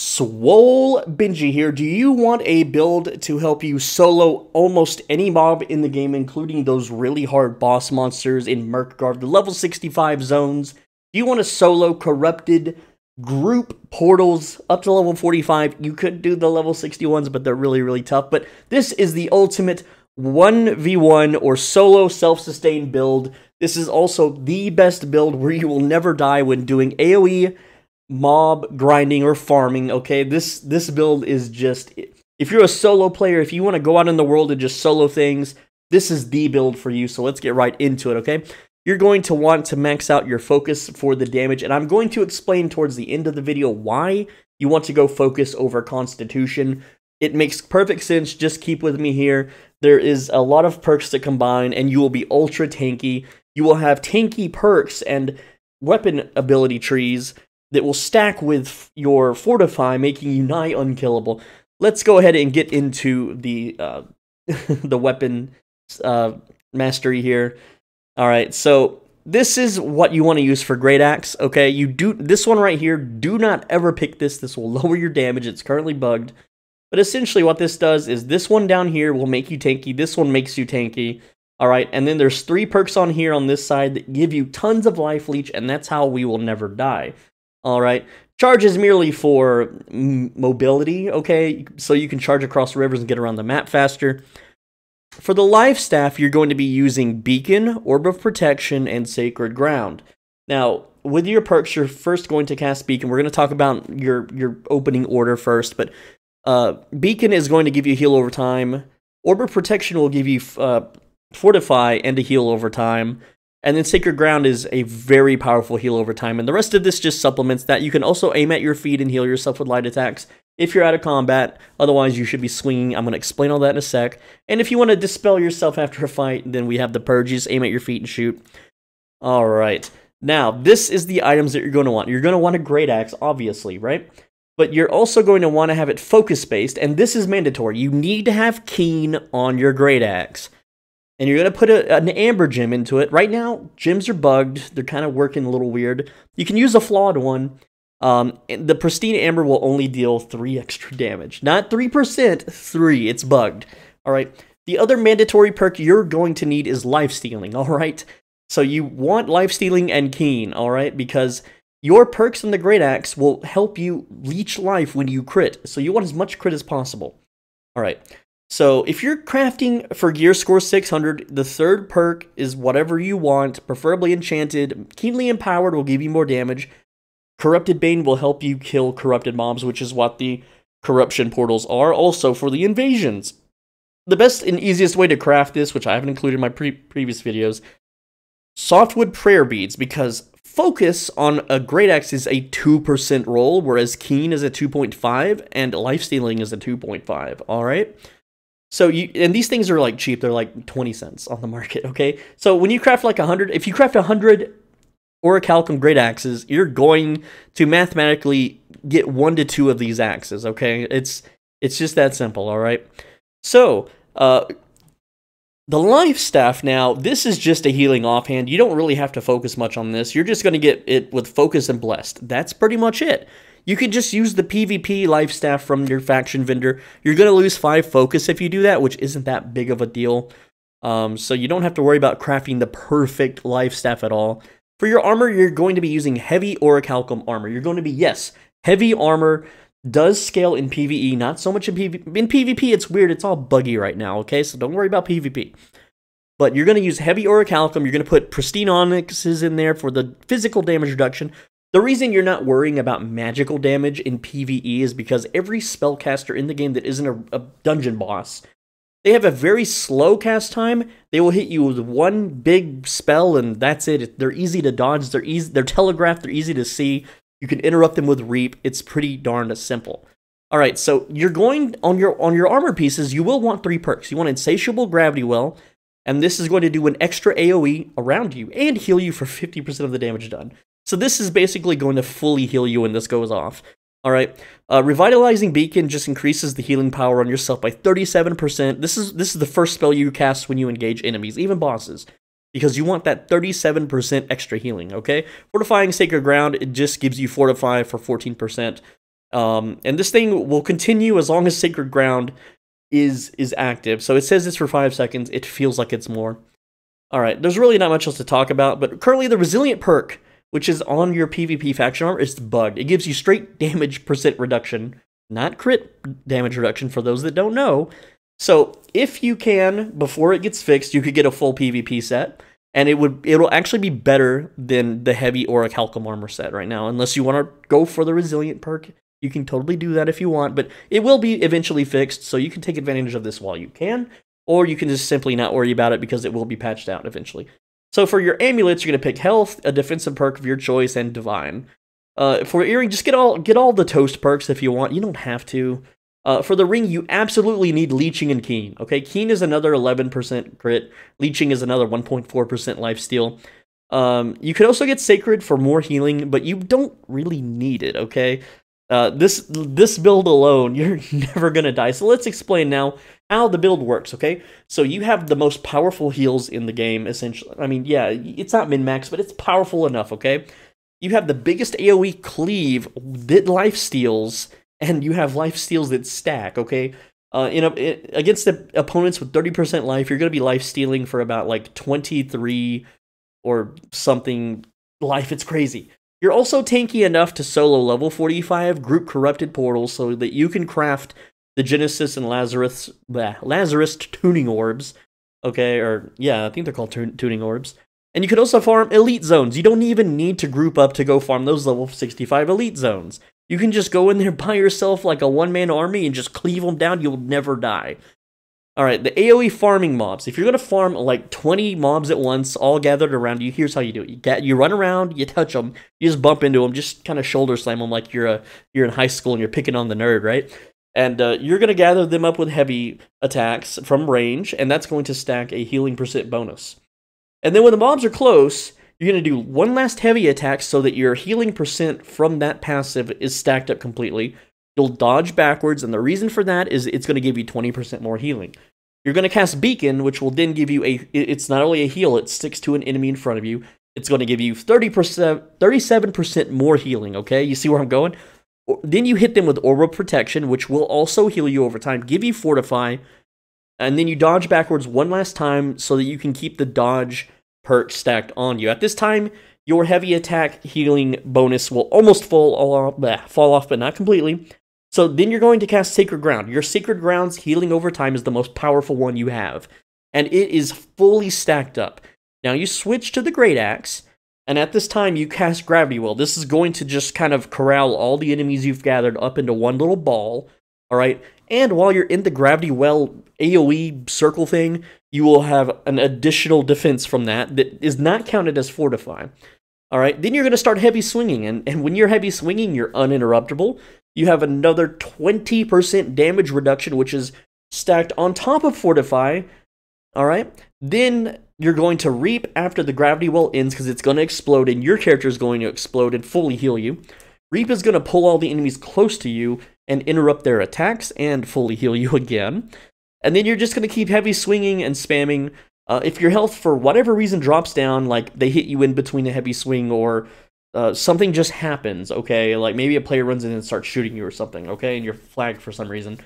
Swole Benji here. Do you want a build to help you solo almost any mob in the game, including those really hard boss monsters in Murkgarv, the level 65 zones? Do you want to solo Corrupted, Group Portals up to level 45? You could do the level 61s, but they're really, really tough. But this is the ultimate 1v1 or solo self-sustained build. This is also the best build where you will never die when doing AoE mob grinding or farming, okay? This this build is just if you're a solo player, if you want to go out in the world and just solo things, this is the build for you. So let's get right into it, okay? You're going to want to max out your focus for the damage, and I'm going to explain towards the end of the video why you want to go focus over constitution. It makes perfect sense. Just keep with me here. There is a lot of perks to combine, and you will be ultra tanky. You will have tanky perks and weapon ability trees that will stack with your fortify, making you nigh unkillable. Let's go ahead and get into the uh, the weapon uh, mastery here. All right, so this is what you want to use for great axe. Okay, you do this one right here. Do not ever pick this. This will lower your damage. It's currently bugged. But essentially, what this does is this one down here will make you tanky. This one makes you tanky. All right, and then there's three perks on here on this side that give you tons of life leech, and that's how we will never die. All right. Charge is merely for mobility, okay? So you can charge across rivers and get around the map faster. For the life staff, you're going to be using Beacon, Orb of Protection, and Sacred Ground. Now, with your perks, you're first going to cast Beacon. We're going to talk about your, your opening order first, but uh, Beacon is going to give you heal over time. Orb of Protection will give you uh, Fortify and a heal over time. And then Sacred Ground is a very powerful heal over time, and the rest of this just supplements that. You can also aim at your feet and heal yourself with light attacks if you're out of combat. Otherwise, you should be swinging. I'm going to explain all that in a sec. And if you want to dispel yourself after a fight, then we have the purges. Aim at your feet and shoot. All right. Now, this is the items that you're going to want. You're going to want a Great Axe, obviously, right? But you're also going to want to have it focus-based, and this is mandatory. You need to have Keen on your Great Axe and you're going to put a, an amber gem into it. Right now, gems are bugged. They're kind of working a little weird. You can use a flawed one. Um, the pristine amber will only deal 3 extra damage. Not 3%, 3. It's bugged. All right. The other mandatory perk you're going to need is life stealing. all right? So you want life stealing and keen, all right? Because your perks in the Great Axe will help you leech life when you crit. So you want as much crit as possible. All right. So if you're crafting for gear score 600, the third perk is whatever you want, preferably enchanted. Keenly Empowered will give you more damage. Corrupted Bane will help you kill corrupted mobs, which is what the corruption portals are also for the invasions. The best and easiest way to craft this, which I haven't included in my pre previous videos, softwood prayer beads, because focus on a great axe is a 2% roll, whereas keen is a 2.5 and life stealing is a 2.5, all right? So you and these things are like cheap. They're like 20 cents on the market, okay? So when you craft like a 100, if you craft a 100 orichalcum great axes, you're going to mathematically get one to two of these axes, okay? It's it's just that simple, all right? So, uh the life staff now, this is just a healing offhand. You don't really have to focus much on this. You're just going to get it with focus and blessed. That's pretty much it. You could just use the PvP life staff from your faction vendor. You're going to lose 5 focus if you do that, which isn't that big of a deal. Um, so you don't have to worry about crafting the perfect life staff at all. For your armor, you're going to be using heavy orichalcum armor. You're going to be, yes, heavy armor does scale in PvE, not so much in PvP. In PvP, it's weird. It's all buggy right now, okay? So don't worry about PvP. But you're going to use heavy orichalcum. You're going to put pristine onyxes in there for the physical damage reduction. The reason you're not worrying about magical damage in PvE is because every spellcaster in the game that isn't a, a, dungeon boss, they have a very slow cast time. They will hit you with one big spell and that's it. They're easy to dodge, they're easy they're telegraphed, they're easy to see. You can interrupt them with reap. It's pretty darn simple. All right, so you're going on your on your armor pieces, you will want three perks. You want insatiable gravity well, and this is going to do an extra AoE around you and heal you for 50% of the damage done. So this is basically going to fully heal you when this goes off. All right. Uh, Revitalizing Beacon just increases the healing power on yourself by 37%. This is this is the first spell you cast when you engage enemies, even bosses, because you want that 37% extra healing. Okay. Fortifying Sacred Ground it just gives you Fortify for 14%. Um, and this thing will continue as long as Sacred Ground is is active. So it says this for five seconds. It feels like it's more. All right. There's really not much else to talk about, but currently the Resilient perk which is on your PvP faction armor, is bugged. It gives you straight damage percent reduction, not crit damage reduction for those that don't know. So if you can, before it gets fixed, you could get a full PvP set. And it would it'll actually be better than the heavy a halcom armor set right now, unless you want to go for the resilient perk. You can totally do that if you want, but it will be eventually fixed, so you can take advantage of this while you can, or you can just simply not worry about it because it will be patched out eventually. So for your amulets, you're gonna pick health, a defensive perk of your choice, and divine. Uh, for earring, just get all get all the toast perks if you want. You don't have to. Uh, for the ring, you absolutely need leeching and keen. Okay, keen is another 11% crit. Leeching is another 1.4% life Um, you could also get sacred for more healing, but you don't really need it. Okay, uh, this this build alone, you're never gonna die. So let's explain now how the build works, okay? So you have the most powerful heals in the game, essentially. I mean, yeah, it's not min-max, but it's powerful enough, okay? You have the biggest AoE cleave that life steals, and you have life steals that stack, okay? Uh, in, a, in against the opponents with 30% life, you're gonna be life stealing for about like 23 or something life. It's crazy. You're also tanky enough to solo level 45 group corrupted portals so that you can craft the Genesis and Lazarus bleh, Lazarus tuning orbs. Okay, or yeah, I think they're called tun tuning orbs. And you can also farm elite zones. You don't even need to group up to go farm those level 65 elite zones. You can just go in there by yourself like a one man army and just cleave them down. You'll never die. All right, the AoE farming mobs. If you're going to farm like 20 mobs at once, all gathered around you, here's how you do it. You get, you run around, you touch them, you just bump into them, just kind of shoulder slam them like you're a, you're in high school and you're picking on the nerd, right? And uh, you're going to gather them up with heavy attacks from range, and that's going to stack a healing percent bonus. And then when the mobs are close, you're going to do one last heavy attack so that your healing percent from that passive is stacked up completely. You'll dodge backwards, and the reason for that is it's going to give you 20% more healing. You're going to cast Beacon, which will then give you a. It's not only a heal, it sticks to an enemy in front of you. It's going to give you 30%, 37% more healing, okay? You see where I'm going? Then you hit them with Orbital Protection, which will also heal you over time, give you Fortify, and then you dodge backwards one last time so that you can keep the dodge perk stacked on you. At this time, your heavy attack healing bonus will almost fall off, fall off but not completely, so then you're going to cast Sacred Ground. Your Sacred Ground's healing over time is the most powerful one you have, and it is fully stacked up. Now you switch to the Great Axe, and at this time you cast Gravity Well. This is going to just kind of corral all the enemies you've gathered up into one little ball, all right? And while you're in the Gravity Well AoE circle thing, you will have an additional defense from that that is not counted as Fortify. All right, then you're going to start heavy swinging, and, and when you're heavy swinging, you're uninterruptible you have another 20% damage reduction, which is stacked on top of Fortify. All right. Then you're going to Reap after the Gravity Well ends because it's going to explode and your character is going to explode and fully heal you. Reap is going to pull all the enemies close to you and interrupt their attacks and fully heal you again. And then you're just going to keep heavy swinging and spamming. Uh, if your health, for whatever reason, drops down, like they hit you in between a heavy swing or uh, something just happens, okay? Like maybe a player runs in and starts shooting you or something, okay? And you're flagged for some reason.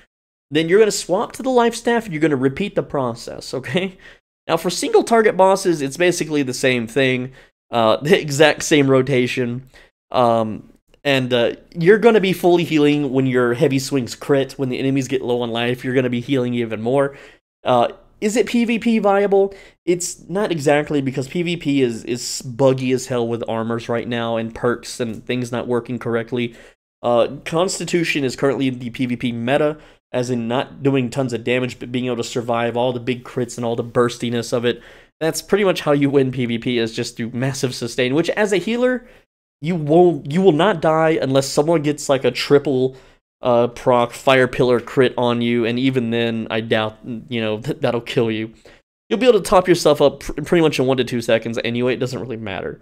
Then you're going to swap to the life staff and you're going to repeat the process, okay? Now, for single target bosses, it's basically the same thing, uh, the exact same rotation. Um, and uh, you're going to be fully healing when your heavy swings crit. When the enemies get low on life, you're going to be healing even more. Uh, is it PvP viable? It's not exactly because PvP is is buggy as hell with armors right now and perks and things not working correctly. Uh, Constitution is currently the PvP meta, as in not doing tons of damage but being able to survive all the big crits and all the burstiness of it. That's pretty much how you win PvP is just through massive sustain, which as a healer, you won't you will not die unless someone gets like a triple uh, proc fire pillar crit on you, and even then, I doubt you know th that'll kill you. You'll be able to top yourself up pr pretty much in one to two seconds anyway. It doesn't really matter.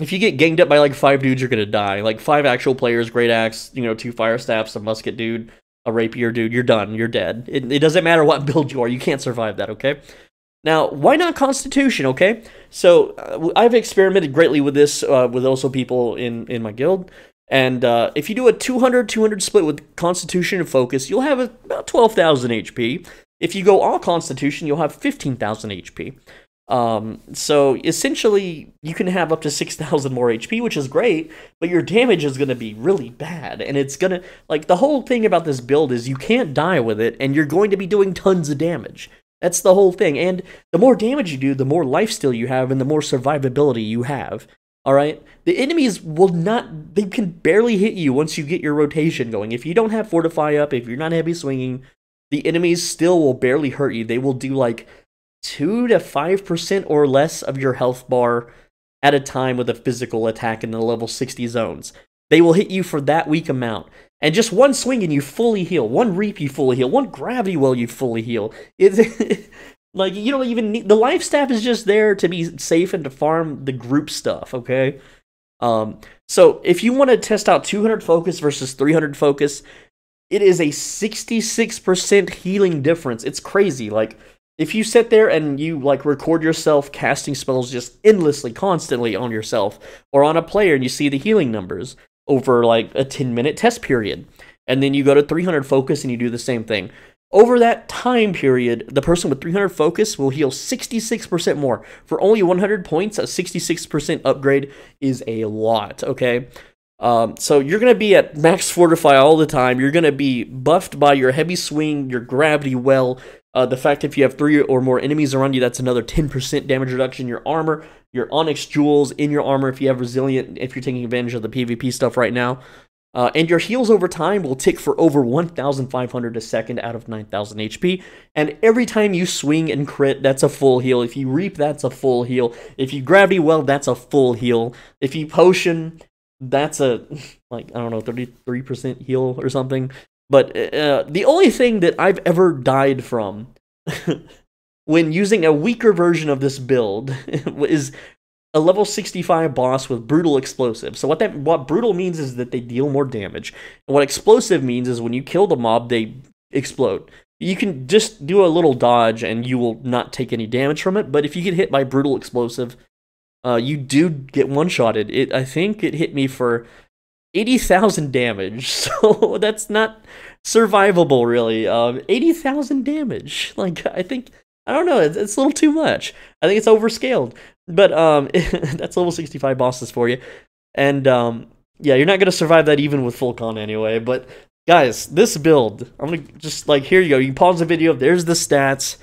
If you get ganged up by like five dudes, you're gonna die. Like five actual players, great axe, you know, two fire staffs, a musket dude, a rapier dude. You're done. You're dead. It, it doesn't matter what build you are. You can't survive that. Okay. Now, why not Constitution? Okay, so uh, I've experimented greatly with this uh, with also people in in my guild. And uh, if you do a 200 200 split with Constitution and Focus, you'll have about 12,000 HP. If you go all Constitution, you'll have 15,000 HP. Um, so essentially, you can have up to 6,000 more HP, which is great, but your damage is going to be really bad. And it's going to, like, the whole thing about this build is you can't die with it, and you're going to be doing tons of damage. That's the whole thing. And the more damage you do, the more lifesteal you have, and the more survivability you have. All right? The enemies will not, they can barely hit you once you get your rotation going. If you don't have Fortify up, if you're not heavy swinging, the enemies still will barely hurt you. They will do like 2 to 5% or less of your health bar at a time with a physical attack in the level 60 zones. They will hit you for that weak amount. And just one swing and you fully heal. One reap you fully heal. One gravity well you fully heal. It's, Like you don't even need the life staff is just there to be safe and to farm the group stuff, okay? Um, so if you want to test out 200 focus versus 300 focus, it is a 66% healing difference. It's crazy. Like if you sit there and you like record yourself casting spells just endlessly constantly on yourself or on a player and you see the healing numbers over like a 10 minute test period and then you go to 300 focus and you do the same thing over that time period, the person with 300 focus will heal 66% more. For only 100 points, a 66% upgrade is a lot, okay? Um, so you're going to be at max fortify all the time. You're going to be buffed by your heavy swing, your gravity well. Uh, the fact if you have three or more enemies around you, that's another 10% damage reduction. Your armor, your onyx jewels in your armor if you have resilient, if you're taking advantage of the PvP stuff right now. Uh, and your heals over time will tick for over 1,500 a second out of 9,000 HP. And every time you swing and crit, that's a full heal. If you reap, that's a full heal. If you gravity well, that's a full heal. If you potion, that's a, like, I don't know, 33% heal or something. But uh, uh, the only thing that I've ever died from when using a weaker version of this build is a level 65 boss with brutal explosive. So what that what brutal means is that they deal more damage. And what explosive means is when you kill the mob, they explode. You can just do a little dodge and you will not take any damage from it, but if you get hit by brutal explosive, uh, you do get one-shotted. It I think it hit me for 80,000 damage. So that's not survivable really. Um, 80,000 damage. Like I think I don't know. It's, it's a little too much. I think it's overscaled. But um, that's level 65 bosses for you. And um, yeah, you're not going to survive that even with full con anyway. But guys, this build, I'm going to just like, here you go. You pause the video. There's the stats.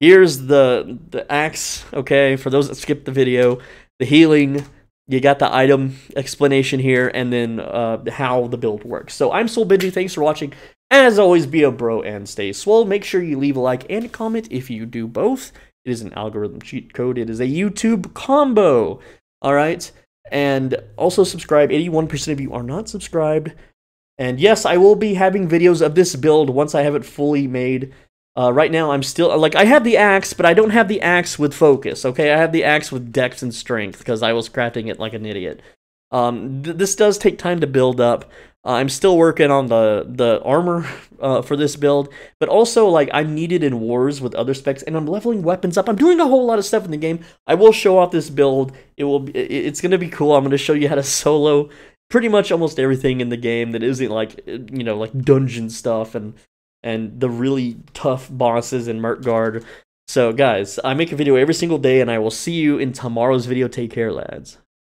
Here's the, the axe, okay, for those that skipped the video. The healing, you got the item explanation here, and then uh, how the build works. So I'm Soul Benji. Thanks for watching. As always, be a bro and stay swole. Make sure you leave a like and a comment if you do both. It is an algorithm cheat code. It is a YouTube combo. All right. And also subscribe. 81% of you are not subscribed. And yes, I will be having videos of this build once I have it fully made. Uh, right now, I'm still, like, I have the axe, but I don't have the axe with focus, okay? I have the axe with dex and strength, because I was crafting it like an idiot. Um, th this does take time to build up. Uh, I'm still working on the the armor uh, for this build, but also like I'm needed in wars with other specs, and I'm leveling weapons up. I'm doing a whole lot of stuff in the game. I will show off this build. It will. Be, it's gonna be cool. I'm gonna show you how to solo pretty much almost everything in the game that isn't like you know like dungeon stuff and and the really tough bosses in Guard. So guys, I make a video every single day, and I will see you in tomorrow's video. Take care, lads.